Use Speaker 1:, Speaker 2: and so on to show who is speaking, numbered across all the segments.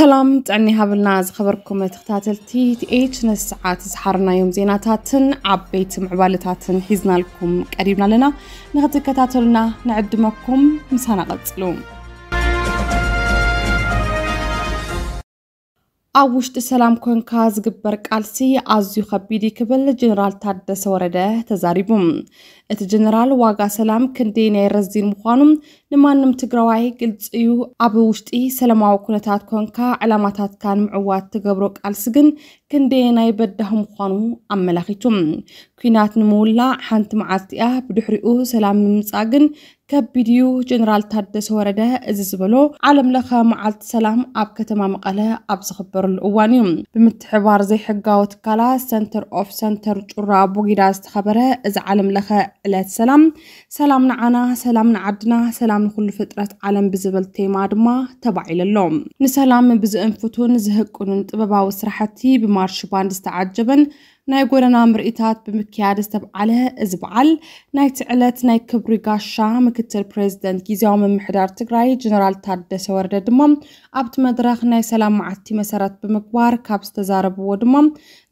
Speaker 1: ሰላም ጥዕኒ ሃብልና ዝኸበርኩም ተኸታተልቲ ቲኤች ነስዓት ዝሓርናዮም ዜናታትን ዓበይቲ ምዕባለታትን ሒዝናልኩም ቀሪብና ኣለና ንኽትከታተሉና ንዕድመኩም ምሳና ቐፅሉ ኣብ ውሽጢ ሰላም ኮንካ ዝግበር ቃልሲ ኣዝዩ ከቢድ ክብል ጀነራል ታደሰ ወረደ ተዛሪቡ እቲ ጀነራል ዋጋ ሰላም ክንደይ ናይ ረዚን ምዃኑ ንማንም ትግራዋይ ግልፂ እዩ ኣብ ውሽጢ ሰላማዊ ኩነታት ኮንካ ዕላማታትካ ንምዕዋት ትገብሮ ቃልሲ ግን ናይ በዳህ ምኳኑ ኣመላኪቱ ኩናት ንምውላዕ ሓንቲ መዓልቲ እያ ብድሕሪኡ ሰላም ምምፃእ ግን ከቢድ እዩ ጀነራል ታደሰ ወረደ እዚ ዝበሎ ዓለም ለኸ መዓልቲ ሰላም ኣብ ከተማ መቐለ ኣብ ዝኽበረሉ እዋን እዩ ብምትሕባር ዘይሕጋዊ ትካላ ሰንተር ኦፍ ሰንተር ጩራ ቦጊዳ ዝተኸበረ እዚ ዓለም ለኸ ዕለት ሰላም ሰላም ንዓና ሰላም ንዓድና ሰላም سلام كل فترة عالم بزبل تيمار ما تبعي للوم نسلام بزئن فتون زهق ونطببا وسرحتي بمارش باند استعجبن ናይ ጎደና ምርኢታት ብምክያድ ዝተብዓለ እዚ በዓል ናይቲ ዕለት ናይ ክብሪ ጋሻ ምክትል ፕሬዚደንት ግዜያዊ ምምሕዳር ትግራይ ጀነራል ታደሰ ወረደ ድማ ኣብቲ መድረኽ ናይ ሰላም መዓልቲ መሰረት ብምግባር ካብ ዝተዛረብዎ ድማ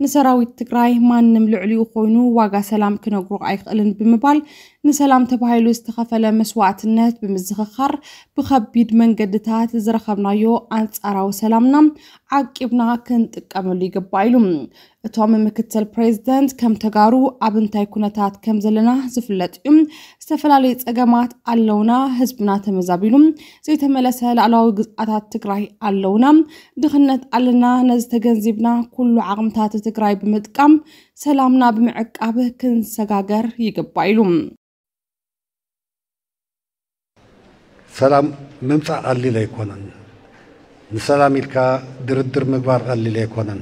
Speaker 1: ንሰራዊት ትግራይ ማንም ልዕልኡ ኮይኑ ዋጋ ሰላም ክነግሩ ኣይክእልን ብምባል ንሰላም ተባሂሉ ዝተኸፈለ መስዋዕትነት ብምዝኽኻር ብከቢድ መንገድታት ዝረኸብናዮ ኣንጻራዊ ሰላምና ዓቂብና ክንጥቀመሉ ይግባእ ኢሉ እቶም ምክትል ፕሬዚደንት ከም ተጋሩ ኣብንታይ ኩነታት ከም ዘለና ዝፍለጥ እዩ ዝተፈላለዩ ፀገማት ኣለውና ህዝብና ተመዛቢሉ ዘይተመለሰ ላዕለዊ ግዝኣታት ትግራይ ኣለውና ድኽነት ኣለና ነዚ ተገንዚብና ኩሉ ዓቕምታት ትግራይ ብምጥቃም ሰላምና ብምዕቃብ ክንሰጋገር ይግባእ ኢሉ
Speaker 2: ሰላም ምምፃእ ቀሊል ኣይኮነን ንሰላም ኢልካ ድርድር ምግባር ቀሊል ኣይኮነን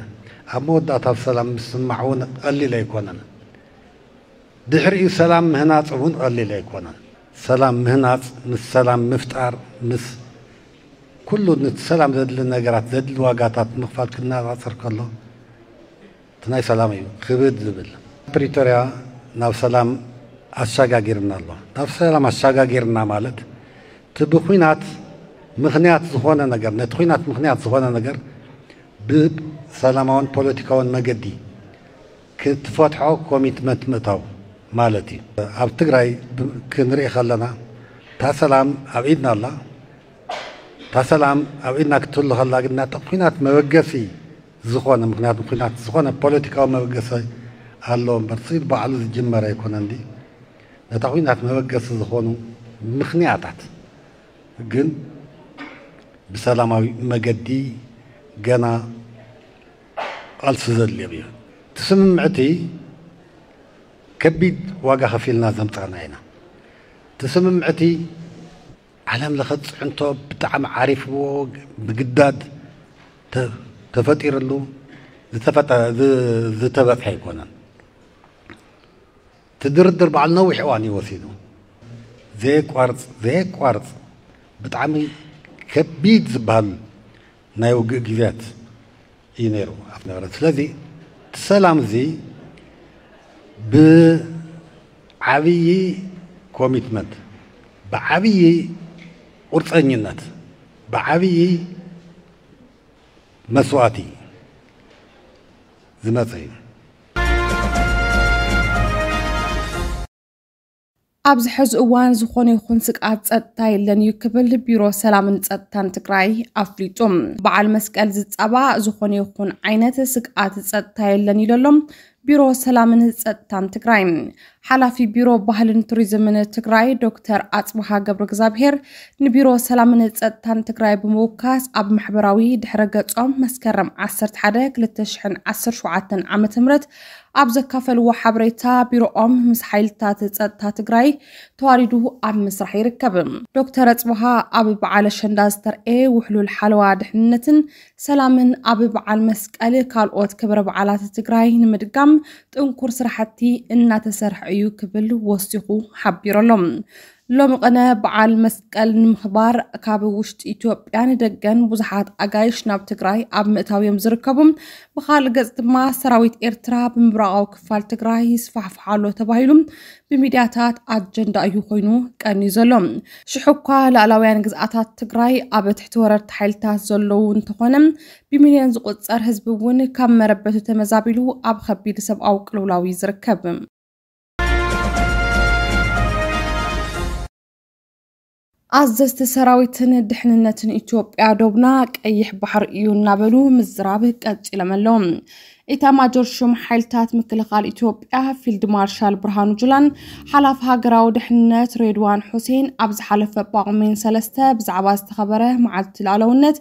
Speaker 2: ኣመወዳእታ ሰላም ምስ ስማዕውን ቀሊል ኣይኮነን ድሕሪኡ ሰላም ምህናፅ እውን ቀሊል ኣይኮነን ሰላም ምህናፅ ምስ ሰላም ምፍጣር ምስ ኩሉ ነቲ ሰላም ዘድሊ ነገራት ዘድሊ ዋጋታት ምኽፋል ክነፃፅር ከሎ እቲ ናይ ሰላም እዩ ክብድ ዝብል ፕሪቶርያ ናብ ሰላም ኣሸጋጊርና ኣሎ ናብ ሰላም ኣሸጋጊርና ማለት እቲ ብኩናት ምክንያት ዝኾነ ነገር ነቲ ኩናት ምክንያት ዝኾነ ነገር ሰላማውን ፖለቲካውን መገዲ ክትፈትሖ ኮሚትመንት ምእታው ማለት እዩ ኣብ ትግራይ ክንርኢ ከለና እታ ሰላም ኣብ ኢድና ኣላ እታ ሰላም ኣብ ኢድና ክትህሉ ከላ ግን ናተ ኩናት መበገሲ ዝኾነ ምክንያቱ ኩናት ዝኾነ ፖለቲካዊ መበገሲ ኣለዎ እምበር ስኢድ ባዕሉ ዝጅመረ ኣይኮነ እንዲ ነታ ኩናት መበገሲ ዝኾኑ ምክንያታት ግን ብሰላማዊ መገዲ ገና قال سزاد لي بيه تسمعتي كبيد واقع في النازم تغنينا تسمعتي علام لخط عنتو بتعم عارف بقداد تفتير له ذي تفتا ذي تفتا يكون تدردر بعض نوي حواني وسيدو ذي كوارت ذي كوارت بتعمي كبيد زبال نايو جيزات يناير ስለዚህ ሰላም እዚ ብዓብይ ኮሚትመንት ብዓብይ ቁርፀኝነት ብዓብይ መስዋእቲ ዝመፀ እዩ
Speaker 1: ኣብዚ ሕዚ እዋን ዝኾነ ይኹን ስቃት ፀጥታ የለን እዩ ክብል ቢሮ ሰላምን ፀጥታን ትግራይ ኣፍሊጡ በዓል መስቀል ዝፀባ ዝኾነ ይኹን ዓይነት ስቃት ፀጥታ የለን እዩ ደሎም ቢሮ ሰላምን ፀጥታን ትግራይ ሓላፊ ቢሮ ባህልን ቱሪዝምን ትግራይ ዶክተር ኣፅብሃ ገብሪ እግዚኣብሄር ንቢሮ ሰላምን ፀጥታን ትግራይ ብምውካስ ኣብ ማሕበራዊ ድሕረ ገጾም መስከረም 11 2017 ዓ ም ኣብ ዘካፈልዎ ሓበሬታ ቢሮኦም ምስ ሓይልታት ፀጥታ ትግራይ ተዋሪዱ ኣብ ምስራሕ ይርከብ ዶክተር ኣፅበሃ ኣብ በዓል ኣሸንዳ ዝተርአየ ውሕሉል ሓለዋ ድሕንነትን ሰላምን ኣብ በዓል መስቀል ካልኦት ክብረ በዓላት ትግራይ ንምድጋም ጥንኩር ስራሕቲ እናተሰርሐ እዩ ክብል ወሲኹ ሓቢሩ ኣሎም ሎሚ ቅነ በዓል መስቀል ንምኽባር ካብ ውሽጢ ኢትዮጵያ ንደገን ብዙሓት ኣጋይሽ ናብ ትግራይ ኣብ ምእታው እዮም ዝርከቡ ብካልእ ገፅ ድማ ሰራዊት ኤርትራ ብምብራቃዊ ክፋል ትግራይ ይስፋሕፍሓሎ ተባሂሉ ብሚድያታት ኣጀንዳ እዩ ኮይኑ ቀኒዩ ዘሎ ሽሕ እኳ ላዕላውያን ግዝኣታት ትግራይ ኣብ ትሕቲ ወረርቲ ሓይልታት ዘለው እንተኾነ ብሚልዮን ዝቁፀር ህዝቢ እውን ካብ መረበቱ ተመዛቢሉ ኣብ ከቢድ ሰብኣዊ ቅልውላዊ ዝርከብ ኣዘዝቲ ሰራዊትን ድሕንነትን ኢትዮጵያ ዶብና ቀይሕ ባሕር እዩ እናበሉ ምዝራብ ቀፂሎም ኣለዎም ኢታማጆር ሹም ሓይልታት ምክልኻል ኢትዮጵያ ፊልድ ማርሻል ብርሃኑ ጁላን ሓላፊ ሃገራዊ ድሕንነት ሬድዋን ሑሴን ኣብ ዝሓለፈ ጳቑሜን ሰለስተ ብዛዕባ ዝተኸበረ መዓልቲ ላዕለውነት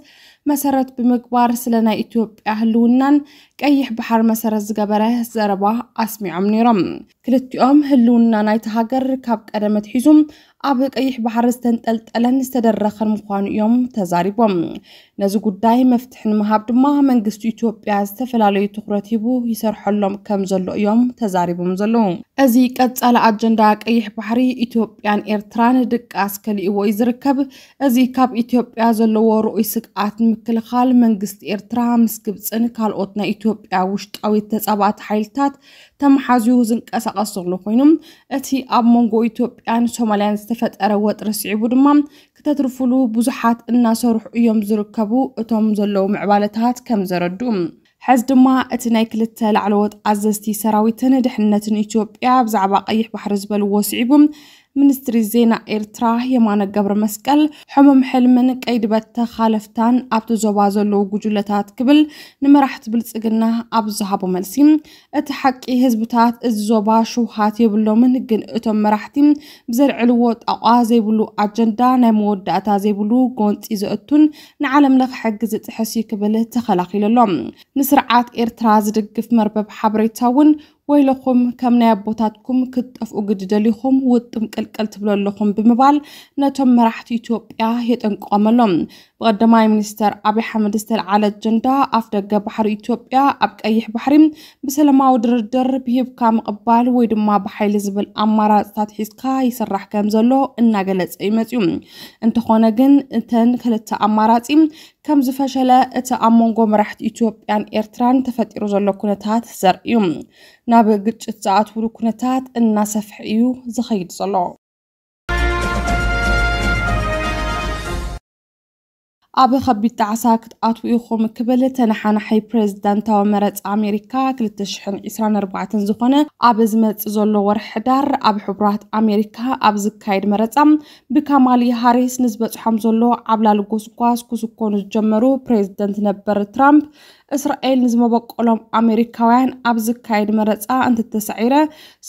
Speaker 1: መሰረት ብምግባር ስለ ናይ ኢትዮጵያ ህልውናን ቀይሕ ባሕር መሰረት ዝገበረ ዘረባ ኣስሚዖም ነይሮም ክልቲኦም ህልውና ናይቲ ሃገር ካብ ቀደም ኣትሒዙ ኣብ ቀይሕ ባሕሪ ዝተንጠልጠለን ዝተደረኸን ምዃኑ እዮም ተዛሪቦም ነዚ ጉዳይ መፍትሕ ንምሃብ ድማ መንግስቲ ኢትዮጵያ ዝተፈላለዩ ትኩረት ሂቡ ይሰርሐሎም ከም ዘሎ እዮም ተዛሪቦም ዘለዉ እዚ ቀጻሊ ኣጀንዳ ቀይሕ ባሕሪ ኢትዮጵያን ኤርትራን ድቃስ ከሊእዎ እዩ ዝርከብ እዚ ካብ ኢትዮጵያ ዘለዎ ርኡይ ስግኣት ንምክልኻል መንግስቲ ኤርትራ ምስ ግብፅን ካልኦት ናይ ኢትዮጵያ ውሽጣዊ ተጻባእቲ ሓይልታት ተመሓዝዩ ዝንቀሳቀ ዝንቀሳቐስ ዘሎ ኮይኑ እቲ ኣብ መንጎ ኢትዮጵያን ሶማልያን ዝተፈጠረ ወጥሪ ስዒቡ ድማ ክተትርፍሉ ብዙሓት እናሰርሑ እዮም ዝርከቡ እቶም ዘለዉ ምዕባለታት ከም ዘረድኡ ሕዚ ድማ እቲ ናይ ክልተ ላዕለወት ኣዘዝቲ ሰራዊትን ድሕንነትን ኢትዮጵያ ብዛዕባ ቀይሕ ባሕሪ ዝበልዎ ስዒቡ ሚኒስትሪ ዜና ኤርትራ የማነ ገብረ መስቀል ሕሙም ሕልምን ቀይድበት ተኻለፍታን ኣብቲ ዞባ ዘለዉ ጉጅለታት ክብል ንመራሕቲ ብልፅግና ኣብ ዝሃቦ መልሲ እቲ ሓቂ ህዝብታት እዚ ዞባ ሽውሃት የብሎምን ግን እቶም መራሕቲ ብዘልዕልዎ ጣቋ ዘይብሉ ኣጀንዳ ናይ መወዳእታ ዘይብሉ ጎንፂ ዘእቱን ንዓለም ለኽ ሕጊ ዝጥሕስ እዩ ክብል ተኸላኺሉ ኣሎ ንስርዓት ኤርትራ ዝድግፍ መርበብ ሓበሬታ እውን ወይለኹም ከም ናይ ኣቦታትኩም ክትጠፍኡ ደሊኹም ውጥም ቅልቅል ትብሎ ኣለኹም ብምባል ነቶም መራሕቲ ኢትዮጵያ የጠንቅቖም ብቀዳማይ ሚኒስተር ኣብይ ሓመድ ዝተለዓለ ኣጀንዳ ኣፍ ደገ ባሕሪ ኢትዮጵያ ኣብ ቀይሕ ባሕሪ ብሰላማዊ ድርድር ብሂብካ ምቕባል ወይ ድማ ብሓይሊ ዝብል ኣማራፅታት ሒዝካ ይስራሕ ከም ዘሎ እናገለፀ ይመፅዩ እንተኾነ ግን እተን ክልተ ኣማራፂ ከም ዝፈሸለ እቲ ኣብ መንጎ መራሕቲ ኢትዮጵያን ኤርትራን ተፈጢሩ ዘሎ ኩነታት ዘርኢ እዩ ናብ ግጭት ዝኣትውሉ ኩነታት እናሰፍሐ እዩ ዝኸይድ ዘሎ ኣብ ከቢድ ጣዕሳ ክትኣትው ኢኹም ክብል ተናሓናሓይ ፕረዚዳንታዊ መረፂ ኣሜሪካ 224 ዝኾነ ኣብ ዝመፅእ ዘሎ ወርሒ ሕዳር ኣብ ሕቡራት ኣሜሪካ ኣብ ዝካየድ መረፃ ብካማሊ ሃሪስ ንዝበፅሖም ዘሎ ዓብላሊ ጎስጓስ ክስኮኑ ዝጀመሩ ፕሬዚደንት ነበር ትራምፕ እስራኤል ንዝመበቆሎም ኣሜሪካውያን ኣብ ዝካየድ መረፃ እንትተሳዒረ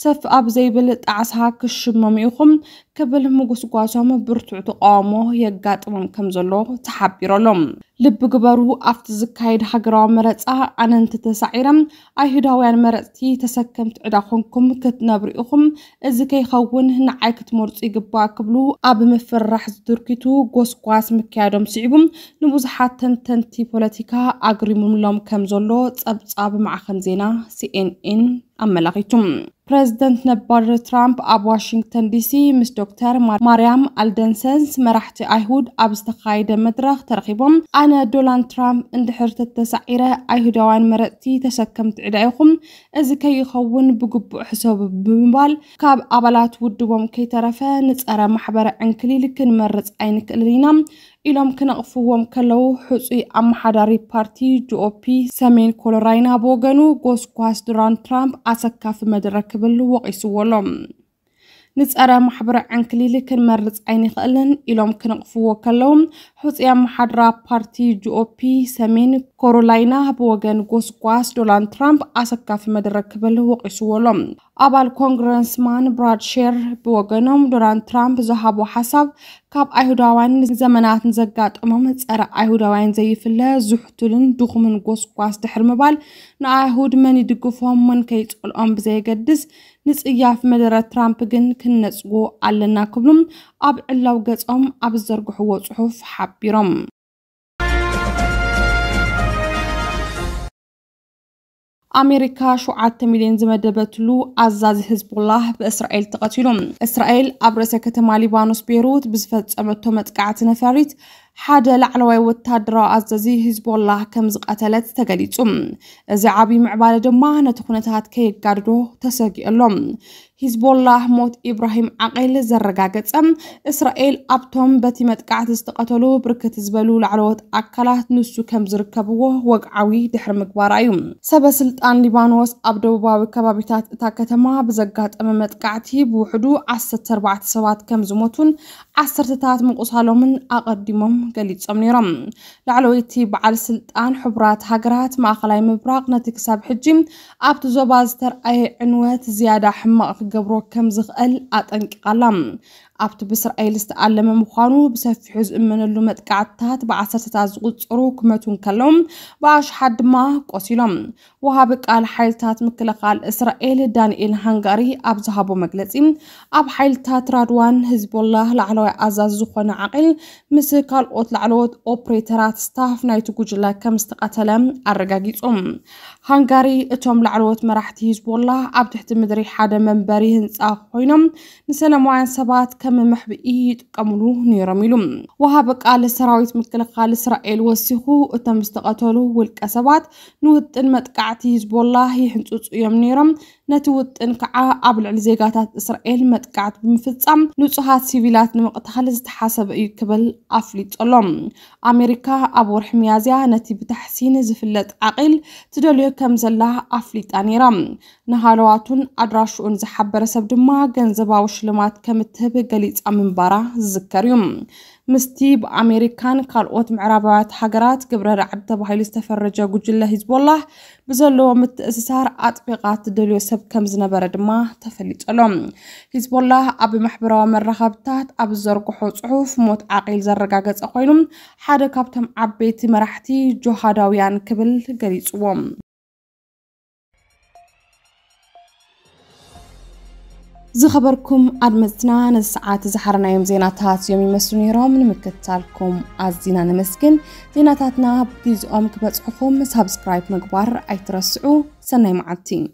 Speaker 1: ሰፍ ኣብ ዘይብል ጣዕሳ ክሽመም ኢኹም ክብል ምጉስጓሶም ብርቱዕ ተቃውሞ የጋጥሞም ከም ዘሎ ተሓቢረሎም ልብ ግበሩ ኣብቲ ዝካየድ ሃገራዊ መረፃ ኣነንቲ ተሳዒረም ኣይሁዳውያን መረፅቲ ተሰከምቲ ዕዳ ኮንኩም ክትነብሩ ኢኹም እዚ ከይኸውን ንዓይ ክትመርፁ ይግባእ ክብሉ ኣብ ምፍራሕ ዝድርኪቱ ጎስጓስ ምክያዶም ስዒቡ ንብዙሓት ተንተንቲ ፖለቲካ ኣግሪሙሎም ከም ዘሎ ጸብጻብ ማዕኸን ዜና ሲኤንኤን أما لغيتم بريزيدنت نبر ترامب أب واشنطن دي سي مس دكتور مريم ألدنسنس مرحتي أيهود أب استخايد مدرخ ترغيبهم أنا دولان ترامب عند اندحر تتسعيرة أيهودوان مرأتي تشكمت عدائكم إذا كي يخون بقب حساب بمبال كاب أبلات ودوهم كي ترفا نتسأرى محبر عنكلي لكن مرت عينك لينا ኢሎም ክነቕፍዎም ከለዉ ሕፁይ ኣመሓዳሪ ፓርቲ ጂኦፒ ሰሜን ኮሎራይና ብወገኑ ጎስጓስ ዶናልድ ትራምፕ ኣሰካፊ መድረ ክብል ወቒስዎ ኣሎም ንጸረ ማሕበረ ዕንክሊል ክንመርፅ ኣይንኽእልን ኢሎም ክነቕፍዎ ከለዉ ሕፅ የአማሓድራ ፓርቲ ጂኦፒ ሰሜን ኮሮላይና ብወገን ጎስጓስ ዶናልድ ትራምፕ ኣሰካፊ መድረክ ክብል ወቂስዎ ኣሎም ኣባል ኮንግረስማን ብራድ ሼር ብወገኖም ዶናልድ ትራምፕ ዝሃቦ ሓሳብ ካብ ኣይሁዳውያን ዘመናትን ዘጋጠሞም ፀረ ኣይሁዳውያን ዘይፍለ ዝሕቱልን ድኹምን ጎስጓስ ድሕር ምባል ንኣይሁድ መን ይድግፎም መን ከይፀልኦም ብዘየገድስ ንፅያፍ መደረ ትራምፕ ግን ክንነፅጎ ኣለና ክብሉ ኣብ ዕላው ገጾም ኣብ ዝዘርግሕዎ ጽሑፍ ሓቢሮም ኣሜሪካ 7 ሚልዮን ዝመደበትሉ ኣዛዚ ህዝቡላህ ብእስራኤል ተቐቲሉ እስራኤል ኣብ ርእሰ ከተማ ሊባኖስ ቤይሩት ብዝፈጸመቶ መጥቃዕቲ ነፈሪት ሓደ ላዕለዋይ ወታደራዊ ኣዘዚ ህዝቦላ ከም ዝቀተለት ተገሊጹ እዚ ዓብዪ ምዕባለ ድማ ነቲ ኩነታት ከየጋድዶ ተሰጊአሎም ሂዝቦላህ ሞት ኢብራሂም ዓቂል ዘረጋገፀ እስራኤል ኣብቶም በቲ መጥቃዕቲ ዝተቐተሉ ብርክት ዝበሉ ላዕለዎት ኣካላት ንሱ ከም ዝርከብዎ ወግዓዊ ድሕሪ ምግባር እዩ ስልጣን ሊባኖስ ኣብ ደቡባዊ ከባቢታት እታ ከተማ ብዘጋጠመ መጥቃዕቲ ብውሕዱ 14 ሰባት ከም ዝሞቱን عصرتات من قصالهم أقدمهم قليل صمنيرم لعلويتي بعال سلطان حبرات هجرات ما خلاي مبراق نتيك ساب حجيم أبتزو بازتر أي عنوات زيادة حماق قبرو كم زغل أتنك قلم أبت بسر أي لستقلم مخانو بسفي حز من اللومت قعدتات بعصرتات زغلت روك متون كلهم باش حد ما قصيلهم وهابك قال حيلتات مكلقال إسرائيل دانيل هنغاري أبزهابو مقلتي أب حيلتات رادوان هزب الله لعلويتي ኣዛዝ ዝኾነ ዓቒል ምስ ካልኦት ላዕለዎት ኦፕሬተራት ስታፍ ናይቲ ጉጅለ ከም ዝተቐተለ ኣረጋጊጾም ሃንጋሪ እቶም ላዕለዎት መራሕቲ ሂዝቦላ ኣብ ትሕቲ ምድሪ ሓደ መንበሪ ህንፃ ኮይኖም ንሰላማውያን ሰባት ከም መሕብኢ ይጥቀምሉ ነይሮም ኢሉ ወሃቢ ቃል ሰራዊት ምክልኻል እስራኤል ወሲኹ እቶም ዝተቐተሉ ውልቀ ሰባት ንውጥን መጥቃዕቲ ሂዝቦላ ይሕንፅፁ እዮም ነይሮም ነቲ ውጥን ከዓ ኣብ ልዕሊ ዜጋታት እስራኤል መጥቃዕት ብምፍጻም ንጹሃት ሲቪላት ንምቕታል ዝተሓሰበ እዩ ክብል ኣፍሊጠሎም ኣሜሪካ ኣብ ወርሒ መያዝያ ነቲ ብታሕሲን ዝፍለጥ ዓቒል ትደልዮ ከም ዘላ ኣፍሊጣ ነይራ ንሃለዋቱን ኣድራሽኡን ዝሓበረ ሰብ ድማ ገንዘባዊ ሽልማት ከም እትህብ ገሊጻ ምንባራ ዝዝከር እዩ ምስቲ ብኣሜሪካን ካልኦት ምዕራባውያት ሃገራት ግብረ ራዕዲ ተባሂሉ ዝተፈረጀ ጉጅለ ሂዝቦላህ ብዘለዎ ምትእስሳር ኣጥቢቓ ትደልዮ ሰብ ከም ዝነበረ ድማ ተፈሊጠሎም ሂዝቦላህ ኣብ ማሕበራዊ መራኸብታት ኣብ ዘርግሖ ጽሑፍ ሞት ዓቂል ዘረጋገጸ ኮይኑ ሓደ ካብቶም ዓበይቲ መራሕቲ ጆሃዳውያን ክብል ገሊጽዎም ዝኸበርኩም ኣድመፅትና ነሰዓት ዝሓረናዮም ዜናታት እዮም ይመስሉ ነይሮም ንምክታልኩም ኣዝና ነመስግን ዜናታትና ብግዚኦም ክበፅሑኹም ሳብስክራይብ ምግባር ኣይትረስዑ ሰናይ መዓልቲ